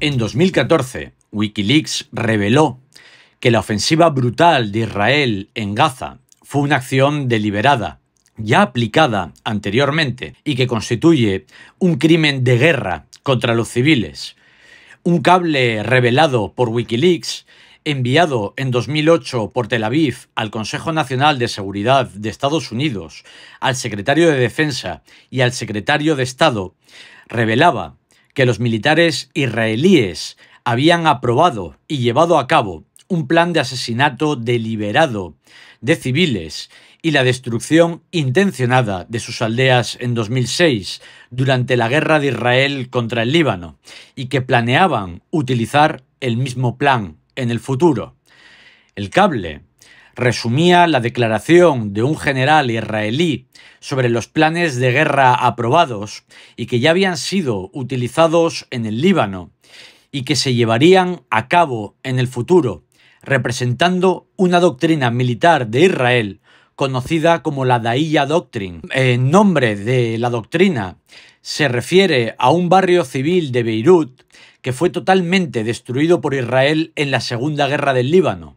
En 2014, Wikileaks reveló que la ofensiva brutal de Israel en Gaza fue una acción deliberada, ya aplicada anteriormente, y que constituye un crimen de guerra contra los civiles. Un cable revelado por Wikileaks, enviado en 2008 por Tel Aviv al Consejo Nacional de Seguridad de Estados Unidos, al secretario de Defensa y al secretario de Estado, revelaba que los militares israelíes habían aprobado y llevado a cabo un plan de asesinato deliberado de civiles y la destrucción intencionada de sus aldeas en 2006 durante la guerra de Israel contra el Líbano y que planeaban utilizar el mismo plan en el futuro. El cable resumía la declaración de un general israelí sobre los planes de guerra aprobados y que ya habían sido utilizados en el Líbano y que se llevarían a cabo en el futuro, representando una doctrina militar de Israel conocida como la Da'iya Doctrine. En nombre de la doctrina se refiere a un barrio civil de Beirut que fue totalmente destruido por Israel en la Segunda Guerra del Líbano.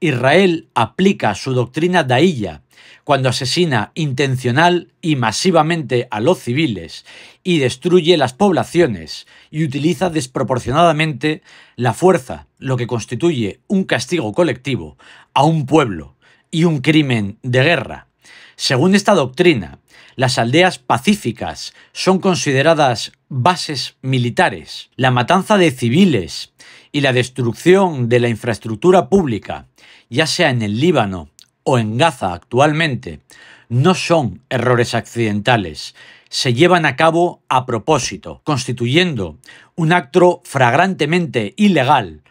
Israel aplica su doctrina dailla cuando asesina intencional y masivamente a los civiles y destruye las poblaciones y utiliza desproporcionadamente la fuerza, lo que constituye un castigo colectivo a un pueblo y un crimen de guerra. Según esta doctrina, las aldeas pacíficas son consideradas bases militares. La matanza de civiles y la destrucción de la infraestructura pública, ya sea en el Líbano o en Gaza actualmente, no son errores accidentales, se llevan a cabo a propósito, constituyendo un acto fragrantemente ilegal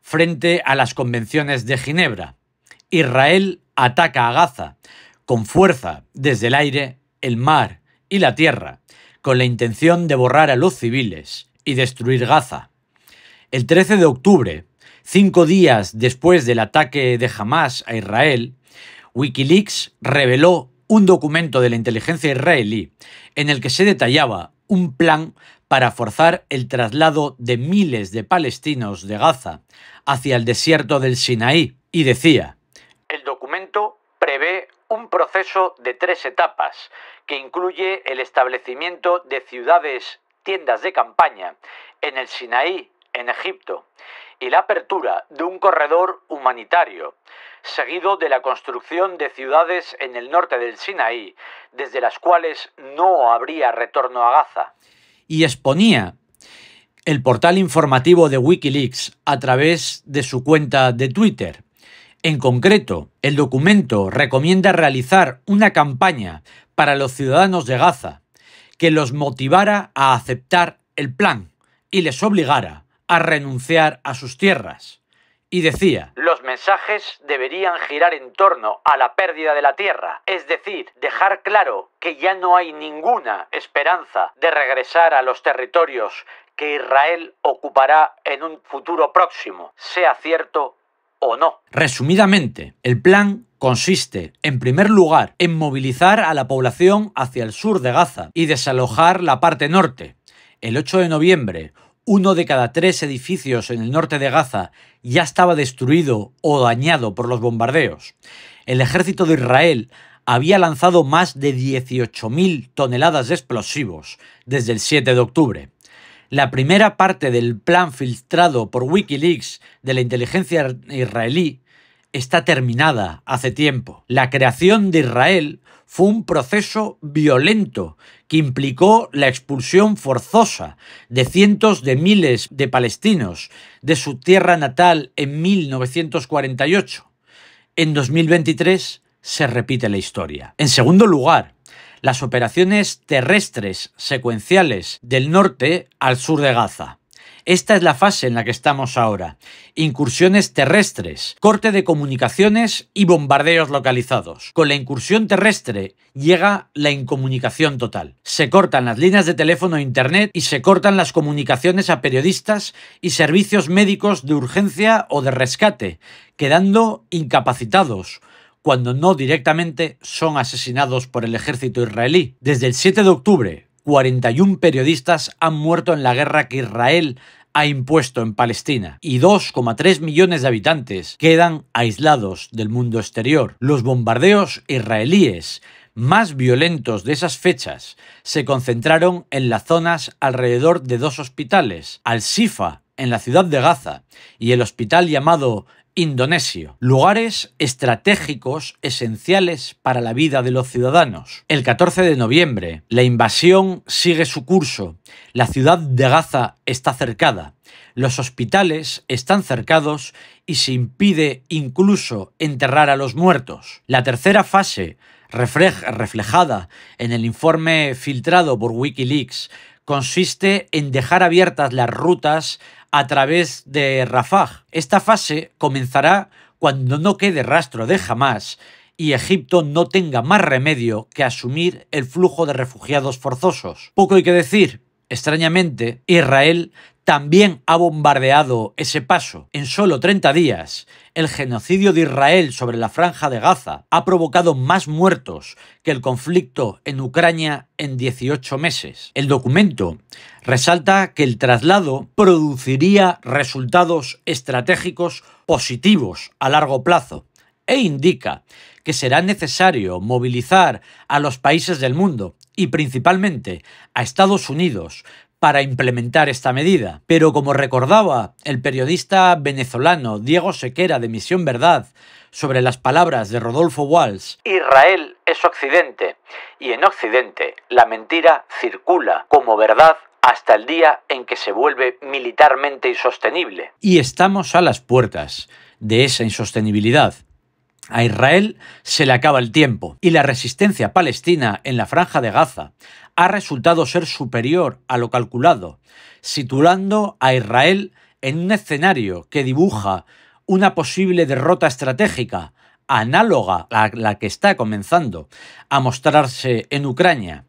frente a las convenciones de Ginebra. Israel ataca a Gaza con fuerza desde el aire, el mar y la tierra, con la intención de borrar a los civiles y destruir Gaza. El 13 de octubre, cinco días después del ataque de Hamas a Israel, Wikileaks reveló un documento de la inteligencia israelí en el que se detallaba un plan para forzar el traslado de miles de palestinos de Gaza hacia el desierto del Sinaí y decía, el documento prevé un proceso de tres etapas que incluye el establecimiento de ciudades, tiendas de campaña en el Sinaí en Egipto y la apertura de un corredor humanitario, seguido de la construcción de ciudades en el norte del Sinaí, desde las cuales no habría retorno a Gaza. Y exponía el portal informativo de Wikileaks a través de su cuenta de Twitter. En concreto, el documento recomienda realizar una campaña para los ciudadanos de Gaza que los motivara a aceptar el plan y les obligara renunciar a sus tierras. Y decía, los mensajes deberían girar en torno a la pérdida de la tierra, es decir, dejar claro que ya no hay ninguna esperanza de regresar a los territorios que Israel ocupará en un futuro próximo, sea cierto o no. Resumidamente, el plan consiste, en primer lugar, en movilizar a la población hacia el sur de Gaza y desalojar la parte norte. El 8 de noviembre, uno de cada tres edificios en el norte de Gaza ya estaba destruido o dañado por los bombardeos. El ejército de Israel había lanzado más de 18.000 toneladas de explosivos desde el 7 de octubre. La primera parte del plan filtrado por Wikileaks de la inteligencia israelí está terminada hace tiempo. La creación de Israel fue un proceso violento que implicó la expulsión forzosa de cientos de miles de palestinos de su tierra natal en 1948. En 2023 se repite la historia. En segundo lugar, las operaciones terrestres secuenciales del norte al sur de Gaza. Esta es la fase en la que estamos ahora. Incursiones terrestres, corte de comunicaciones y bombardeos localizados. Con la incursión terrestre llega la incomunicación total. Se cortan las líneas de teléfono e internet y se cortan las comunicaciones a periodistas y servicios médicos de urgencia o de rescate, quedando incapacitados cuando no directamente son asesinados por el ejército israelí. Desde el 7 de octubre, 41 periodistas han muerto en la guerra que Israel ha impuesto en Palestina y 2,3 millones de habitantes quedan aislados del mundo exterior. Los bombardeos israelíes más violentos de esas fechas se concentraron en las zonas alrededor de dos hospitales, Al-Sifa en la ciudad de Gaza y el hospital llamado Indonesio, lugares estratégicos esenciales para la vida de los ciudadanos. El 14 de noviembre, la invasión sigue su curso, la ciudad de Gaza está cercada, los hospitales están cercados y se impide incluso enterrar a los muertos. La tercera fase, reflejada en el informe filtrado por Wikileaks, consiste en dejar abiertas las rutas a través de Rafah. Esta fase comenzará cuando no quede rastro de Hamas y Egipto no tenga más remedio que asumir el flujo de refugiados forzosos. Poco hay que decir, extrañamente, Israel también ha bombardeado ese paso. En solo 30 días, el genocidio de Israel sobre la franja de Gaza ha provocado más muertos que el conflicto en Ucrania en 18 meses. El documento resalta que el traslado produciría resultados estratégicos positivos a largo plazo e indica que será necesario movilizar a los países del mundo y principalmente a Estados Unidos para implementar esta medida. Pero como recordaba el periodista venezolano Diego Sequera de Misión Verdad sobre las palabras de Rodolfo Walsh, Israel es Occidente y en Occidente la mentira circula como verdad hasta el día en que se vuelve militarmente insostenible. Y estamos a las puertas de esa insostenibilidad. A Israel se le acaba el tiempo y la resistencia palestina en la franja de Gaza ha resultado ser superior a lo calculado, situando a Israel en un escenario que dibuja una posible derrota estratégica análoga a la que está comenzando a mostrarse en Ucrania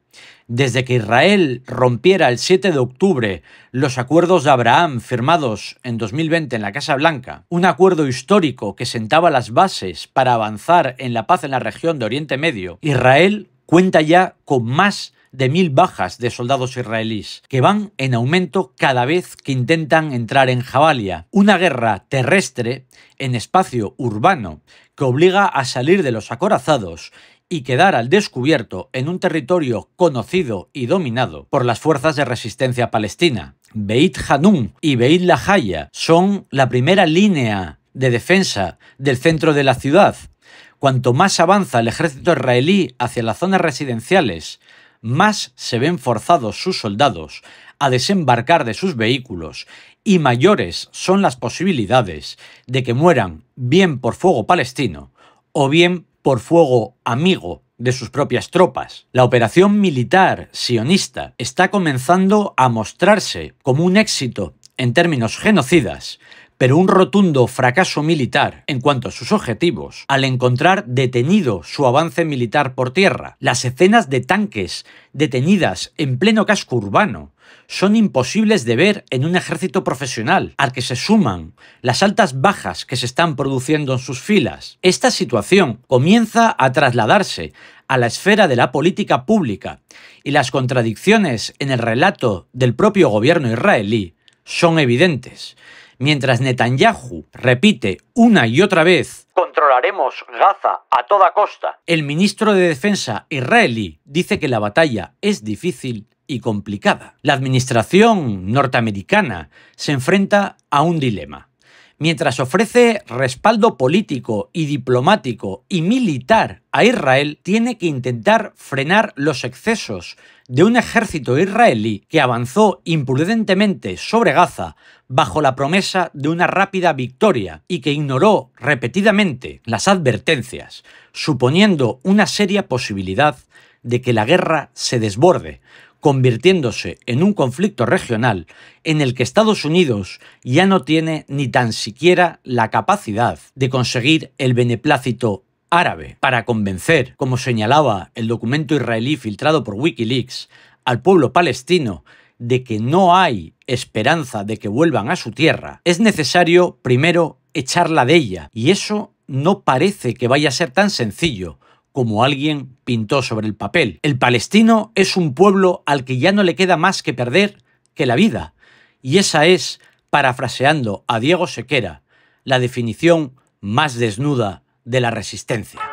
desde que Israel rompiera el 7 de octubre los acuerdos de Abraham firmados en 2020 en la Casa Blanca, un acuerdo histórico que sentaba las bases para avanzar en la paz en la región de Oriente Medio, Israel cuenta ya con más de mil bajas de soldados israelíes, que van en aumento cada vez que intentan entrar en Jabalia, una guerra terrestre en espacio urbano que obliga a salir de los acorazados y quedar al descubierto en un territorio conocido y dominado por las fuerzas de resistencia palestina. Beit Hanun y Beit Lahaya son la primera línea de defensa del centro de la ciudad. Cuanto más avanza el ejército israelí hacia las zonas residenciales, más se ven forzados sus soldados a desembarcar de sus vehículos y mayores son las posibilidades de que mueran bien por fuego palestino o bien por fuego amigo de sus propias tropas. La operación militar sionista está comenzando a mostrarse como un éxito en términos genocidas pero un rotundo fracaso militar en cuanto a sus objetivos, al encontrar detenido su avance militar por tierra. Las escenas de tanques detenidas en pleno casco urbano son imposibles de ver en un ejército profesional, al que se suman las altas bajas que se están produciendo en sus filas. Esta situación comienza a trasladarse a la esfera de la política pública y las contradicciones en el relato del propio gobierno israelí son evidentes. Mientras Netanyahu repite una y otra vez Controlaremos Gaza a toda costa. El ministro de Defensa israelí dice que la batalla es difícil y complicada. La administración norteamericana se enfrenta a un dilema mientras ofrece respaldo político y diplomático y militar a Israel, tiene que intentar frenar los excesos de un ejército israelí que avanzó imprudentemente sobre Gaza bajo la promesa de una rápida victoria y que ignoró repetidamente las advertencias, suponiendo una seria posibilidad de que la guerra se desborde, convirtiéndose en un conflicto regional en el que Estados Unidos ya no tiene ni tan siquiera la capacidad de conseguir el beneplácito árabe para convencer, como señalaba el documento israelí filtrado por Wikileaks, al pueblo palestino de que no hay esperanza de que vuelvan a su tierra, es necesario primero echarla de ella, y eso no parece que vaya a ser tan sencillo como alguien pintó sobre el papel. El palestino es un pueblo al que ya no le queda más que perder que la vida. Y esa es, parafraseando a Diego Sequera, la definición más desnuda de la resistencia.